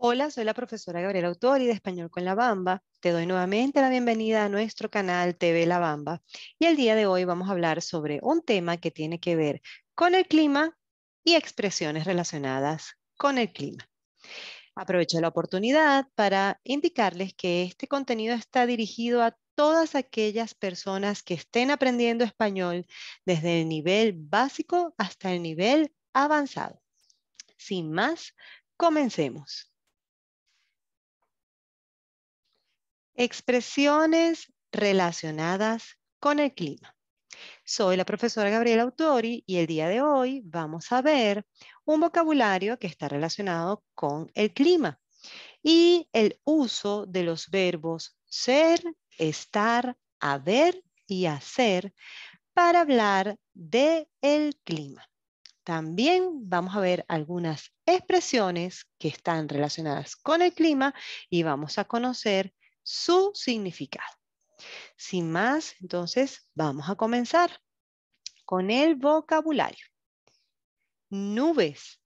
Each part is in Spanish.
Hola, soy la profesora Gabriela Autori de Español con la Bamba. Te doy nuevamente la bienvenida a nuestro canal TV La Bamba. Y el día de hoy vamos a hablar sobre un tema que tiene que ver con el clima y expresiones relacionadas con el clima. Aprovecho la oportunidad para indicarles que este contenido está dirigido a todas aquellas personas que estén aprendiendo español desde el nivel básico hasta el nivel avanzado. Sin más, comencemos. Expresiones relacionadas con el clima. Soy la profesora Gabriela Autori y el día de hoy vamos a ver un vocabulario que está relacionado con el clima y el uso de los verbos ser, estar, haber y hacer para hablar de el clima. También vamos a ver algunas expresiones que están relacionadas con el clima y vamos a conocer su significado. Sin más, entonces vamos a comenzar con el vocabulario. Nubes.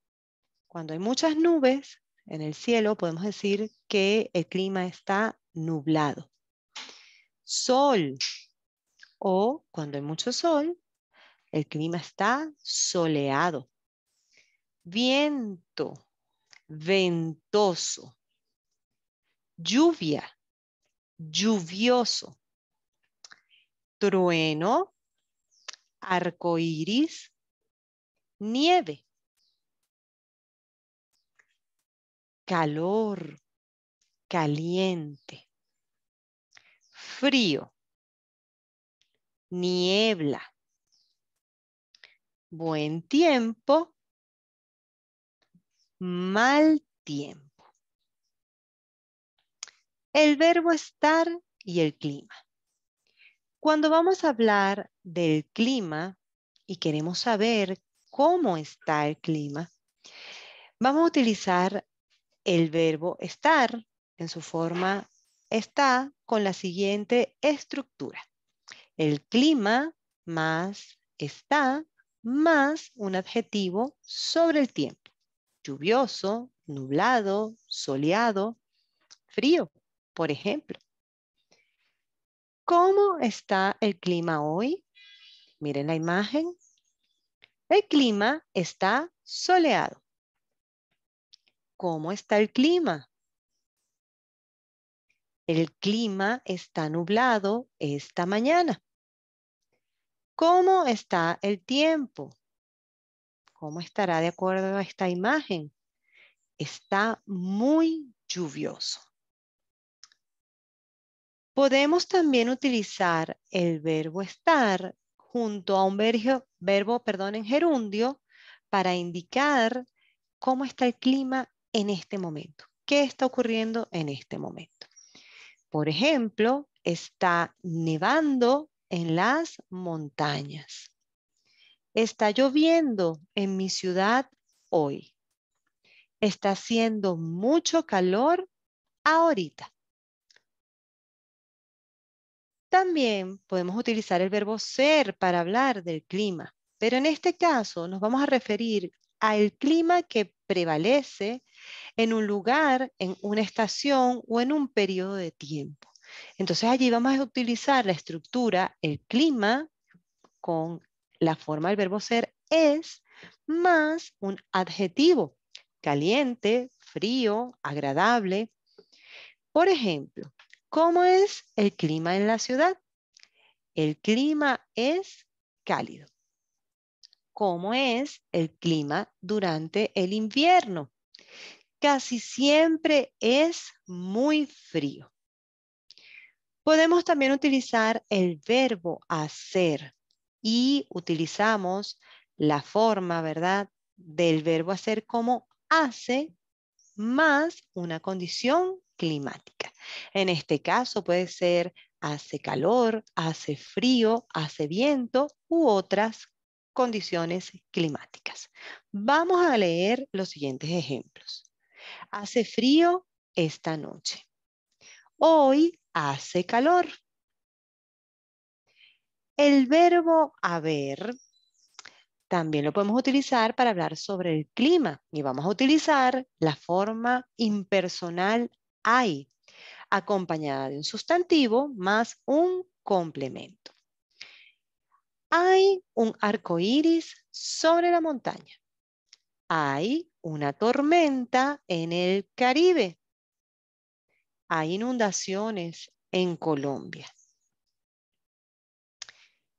Cuando hay muchas nubes en el cielo, podemos decir que el clima está nublado. Sol. O cuando hay mucho sol, el clima está soleado. Viento. Ventoso. Lluvia lluvioso, trueno, arco iris, nieve, calor, caliente, frío, niebla, buen tiempo, mal tiempo el verbo estar y el clima. Cuando vamos a hablar del clima y queremos saber cómo está el clima, vamos a utilizar el verbo estar en su forma está con la siguiente estructura. El clima más está más un adjetivo sobre el tiempo. Lluvioso, nublado, soleado, frío. Por ejemplo, ¿cómo está el clima hoy? Miren la imagen. El clima está soleado. ¿Cómo está el clima? El clima está nublado esta mañana. ¿Cómo está el tiempo? ¿Cómo estará de acuerdo a esta imagen? Está muy lluvioso. Podemos también utilizar el verbo estar junto a un verbo, perdón, en gerundio para indicar cómo está el clima en este momento. ¿Qué está ocurriendo en este momento? Por ejemplo, está nevando en las montañas. Está lloviendo en mi ciudad hoy. Está haciendo mucho calor ahorita. También podemos utilizar el verbo ser para hablar del clima, pero en este caso nos vamos a referir al clima que prevalece en un lugar, en una estación o en un periodo de tiempo. Entonces allí vamos a utilizar la estructura, el clima, con la forma del verbo ser es, más un adjetivo, caliente, frío, agradable. Por ejemplo, ¿Cómo es el clima en la ciudad? El clima es cálido. ¿Cómo es el clima durante el invierno? Casi siempre es muy frío. Podemos también utilizar el verbo hacer y utilizamos la forma, ¿verdad?, del verbo hacer como hace más una condición climática. En este caso puede ser hace calor, hace frío, hace viento u otras condiciones climáticas. Vamos a leer los siguientes ejemplos. Hace frío esta noche. Hoy hace calor. El verbo haber también lo podemos utilizar para hablar sobre el clima y vamos a utilizar la forma impersonal hay acompañada de un sustantivo más un complemento. Hay un arco iris sobre la montaña. Hay una tormenta en el Caribe. Hay inundaciones en Colombia.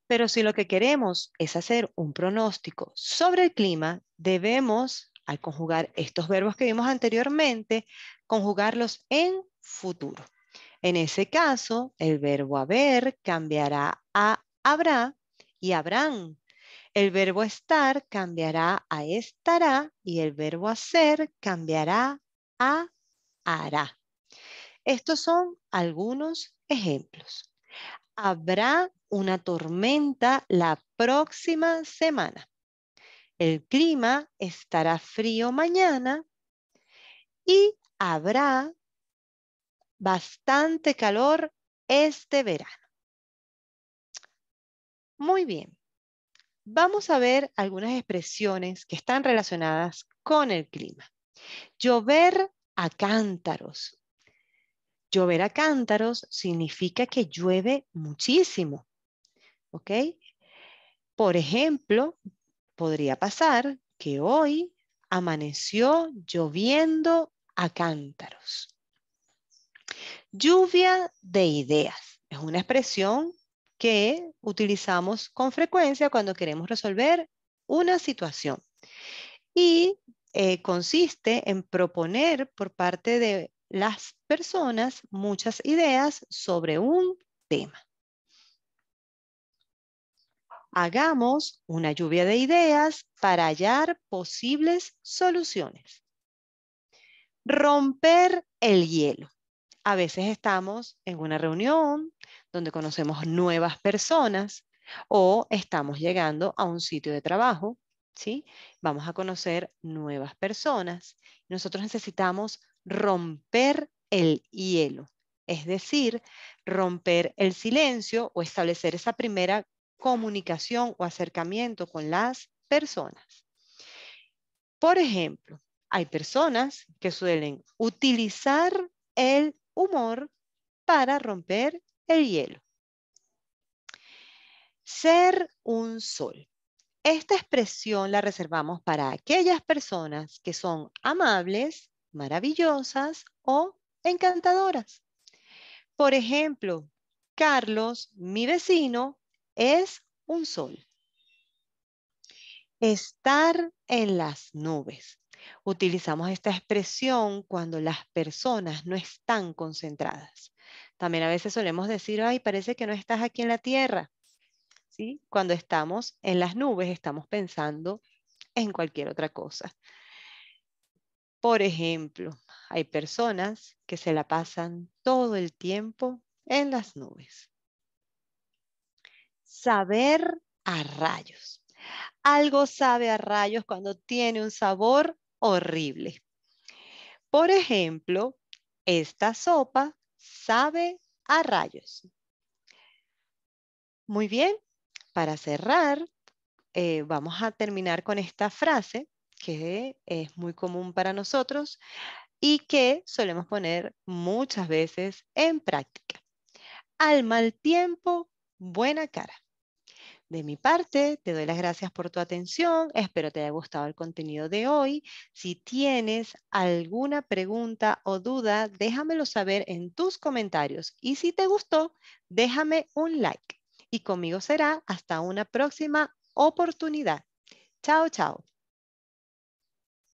Pero si lo que queremos es hacer un pronóstico sobre el clima, debemos al conjugar estos verbos que vimos anteriormente, conjugarlos en futuro. En ese caso, el verbo haber cambiará a habrá y habrán. El verbo estar cambiará a estará y el verbo hacer cambiará a hará. Estos son algunos ejemplos. Habrá una tormenta la próxima semana. El clima estará frío mañana y habrá bastante calor este verano. Muy bien. Vamos a ver algunas expresiones que están relacionadas con el clima. Llover a cántaros. Llover a cántaros significa que llueve muchísimo. ¿Ok? Por ejemplo, podría pasar que hoy amaneció lloviendo a cántaros. Lluvia de ideas. Es una expresión que utilizamos con frecuencia cuando queremos resolver una situación. Y eh, consiste en proponer por parte de las personas muchas ideas sobre un tema. Hagamos una lluvia de ideas para hallar posibles soluciones. Romper el hielo. A veces estamos en una reunión donde conocemos nuevas personas o estamos llegando a un sitio de trabajo, Vamos a conocer nuevas personas. Nosotros necesitamos romper el hielo, es decir, romper el silencio o establecer esa primera comunicación o acercamiento con las personas. Por ejemplo, hay personas que suelen utilizar el humor para romper el hielo. Ser un sol. Esta expresión la reservamos para aquellas personas que son amables, maravillosas o encantadoras. Por ejemplo, Carlos, mi vecino, es un sol. Estar en las nubes. Utilizamos esta expresión cuando las personas no están concentradas. También a veces solemos decir, ay, parece que no estás aquí en la tierra. ¿Sí? Cuando estamos en las nubes, estamos pensando en cualquier otra cosa. Por ejemplo, hay personas que se la pasan todo el tiempo en las nubes saber a rayos. Algo sabe a rayos cuando tiene un sabor horrible. Por ejemplo, esta sopa sabe a rayos. Muy bien, para cerrar, eh, vamos a terminar con esta frase que es muy común para nosotros y que solemos poner muchas veces en práctica. Al mal tiempo, buena cara. De mi parte, te doy las gracias por tu atención. Espero te haya gustado el contenido de hoy. Si tienes alguna pregunta o duda, déjamelo saber en tus comentarios. Y si te gustó, déjame un like. Y conmigo será hasta una próxima oportunidad. Chao, chao.